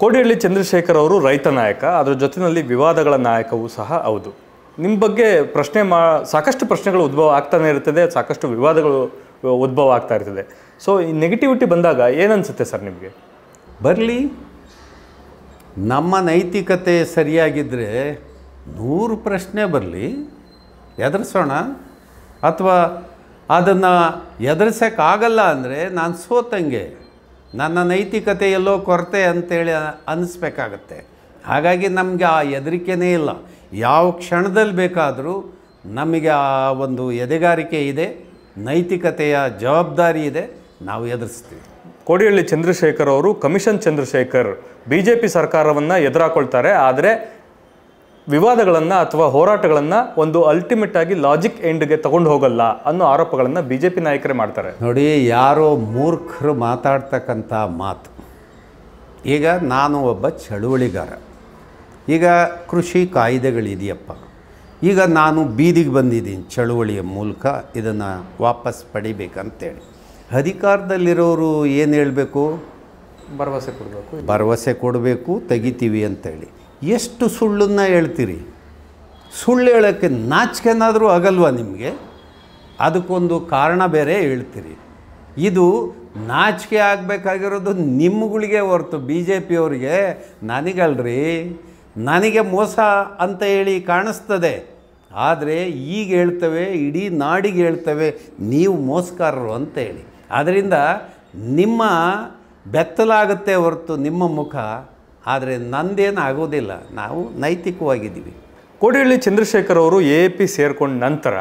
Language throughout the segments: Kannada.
ಕೋಡಿಹಳ್ಳಿ ಚಂದ್ರಶೇಖರ್ ಅವರು ರೈತ ನಾಯಕ ಅದರ ಜೊತೆಯಲ್ಲಿ ವಿವಾದಗಳ ನಾಯಕವೂ ಸಹ ಹೌದು ನಿಮ್ಮ ಬಗ್ಗೆ ಪ್ರಶ್ನೆ ಮಾ ಸಾಕಷ್ಟು ಪ್ರಶ್ನೆಗಳು ಉದ್ಭವ ಆಗ್ತಾನೆ ಇರ್ತದೆ ಸಾಕಷ್ಟು ವಿವಾದಗಳು ಉದ್ಭವ ಆಗ್ತಾ ಇರ್ತದೆ ಸೊ ಈ ನೆಗೆಟಿವಿಟಿ ಬಂದಾಗ ಏನನ್ಸುತ್ತೆ ಸರ್ ನಿಮಗೆ ಬರಲಿ ನಮ್ಮ ನೈತಿಕತೆ ಸರಿಯಾಗಿದ್ದರೆ ನೂರು ಪ್ರಶ್ನೆ ಬರಲಿ ಎದುರಿಸೋಣ ಅಥವಾ ಅದನ್ನು ಎದುರಿಸೋಕ್ಕಾಗಲ್ಲ ಅಂದರೆ ನಾನು ಸೋತಂಗೆ ನನ್ನ ನೈತಿಕತೆ ಎಲ್ಲೋ ಕೊರತೆ ಅಂತೇಳಿ ಅನ್ನಿಸ್ಬೇಕಾಗತ್ತೆ ಹಾಗಾಗಿ ನಮಗೆ ಆ ಹೆದರಿಕೆನೇ ಇಲ್ಲ ಯಾವ ಕ್ಷಣದಲ್ಲಿ ಬೇಕಾದರೂ ನಮಗೆ ಆ ಒಂದು ಎದೆಗಾರಿಕೆ ಇದೆ ನೈತಿಕತೆಯ ಜವಾಬ್ದಾರಿ ಇದೆ ನಾವು ಎದುರಿಸ್ತೀವಿ ಕೋಡಿಹಳ್ಳಿ ಚಂದ್ರಶೇಖರ್ ಅವರು commission Chandrashekar B J P ಸರ್ಕಾರವನ್ನು ಎದುರಾಕೊಳ್ತಾರೆ ಆದರೆ ವಿವಾದಗಳನ್ನು ಅಥವಾ ಹೋರಾಟಗಳನ್ನು ಒಂದು ಅಲ್ಟಿಮೇಟ್ ಆಗಿ ಲಾಜಿಕ್ ಎಂಡ್ಗೆ ತಗೊಂಡು ಹೋಗಲ್ಲ ಅನ್ನೋ ಆರೋಪಗಳನ್ನು ಬಿ ಜೆ ಪಿ ನಾಯಕರೇ ಮಾಡ್ತಾರೆ ನೋಡಿ ಯಾರೋ ಮೂರ್ಖರು ಮಾತಾಡ್ತಕ್ಕಂಥ ಮಾತು ಈಗ ನಾನು ಒಬ್ಬ ಚಳುವಳಿಗಾರ ಈಗ ಕೃಷಿ ಕಾಯ್ದೆಗಳಿದೆಯಪ್ಪ ಈಗ ನಾನು ಬೀದಿಗೆ ಬಂದಿದ್ದೀನಿ ಚಳುವಳಿಯ ಮೂಲಕ ಇದನ್ನು ವಾಪಸ್ ಪಡಿಬೇಕಂತೇಳಿ ಅಧಿಕಾರದಲ್ಲಿರೋರು ಏನು ಹೇಳಬೇಕು ಭರವಸೆ ಕೊಡಬೇಕು ಭರವಸೆ ಕೊಡಬೇಕು ತೆಗಿತೀವಿ ಅಂತೇಳಿ ಎಷ್ಟು ಸುಳ್ಳನ್ನು ಹೇಳ್ತೀರಿ ಸುಳ್ಳು ಹೇಳೋಕ್ಕೆ ನಾಚಿಕೆನಾದರೂ ಆಗಲ್ವಾ ನಿಮಗೆ ಅದಕ್ಕೊಂದು ಕಾರಣ ಬೇರೆ ಹೇಳ್ತೀರಿ ಇದು ನಾಚಿಕೆ ಆಗಬೇಕಾಗಿರೋದು ನಿಮ್ಗಳಿಗೆ ಹೊರತು ಬಿ ಜೆ ಪಿಯವರಿಗೆ ನನಗಲ್ರಿ ನನಗೆ ಮೋಸ ಅಂತ ಹೇಳಿ ಕಾಣಿಸ್ತದೆ ಆದರೆ ಈಗ ಹೇಳ್ತವೆ ಇಡೀ ನಾಡಿಗೆ ಹೇಳ್ತವೆ ನೀವು ಮೋಸಕಾರರು ಹೇಳಿ ಅದರಿಂದ ನಿಮ್ಮ ಬೆತ್ತಲಾಗುತ್ತೆ ಹೊರತು ನಿಮ್ಮ ಮುಖ ಆದರೆ ನಂದೇನು ಆಗೋದಿಲ್ಲ ನಾವು ನೈತಿಕವಾಗಿದ್ದೀವಿ ಕೋಡಿಹಳ್ಳಿ ಚಂದ್ರಶೇಖರ್ ಅವರು ಎ ಪಿ ಸೇರ್ಕೊಂಡ ನಂತರ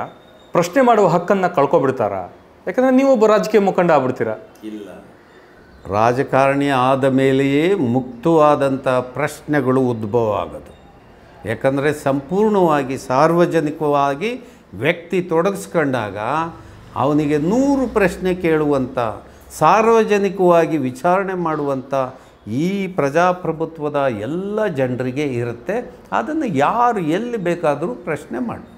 ಪ್ರಶ್ನೆ ಮಾಡುವ ಹಕ್ಕನ್ನು ಕಳ್ಕೊಬಿಡ್ತಾರಾ ಯಾಕಂದರೆ ಒಬ್ಬ ರಾಜಕೀಯ ಮುಖಂಡ ಆಗ್ಬಿಡ್ತೀರಾ ಇಲ್ಲ ರಾಜಕಾರಣಿ ಆದ ಮೇಲೆಯೇ ಮುಕ್ತವಾದಂಥ ಪ್ರಶ್ನೆಗಳು ಉದ್ಭವ ಆಗೋದು ಯಾಕಂದರೆ ಸಂಪೂರ್ಣವಾಗಿ ಸಾರ್ವಜನಿಕವಾಗಿ ವ್ಯಕ್ತಿ ತೊಡಗಿಸ್ಕೊಂಡಾಗ ಅವನಿಗೆ ನೂರು ಪ್ರಶ್ನೆ ಕೇಳುವಂಥ ಸಾರ್ವಜನಿಕವಾಗಿ ವಿಚಾರಣೆ ಮಾಡುವಂಥ ಈ ಪ್ರಜಾಪ್ರಭುತ್ವದ ಎಲ್ಲ ಜನರಿಗೆ ಇರುತ್ತೆ ಅದನ್ನು ಯಾರು ಎಲ್ಲಿ ಬೇಕಾದರೂ ಪ್ರಶ್ನೆ ಮಾಡಿ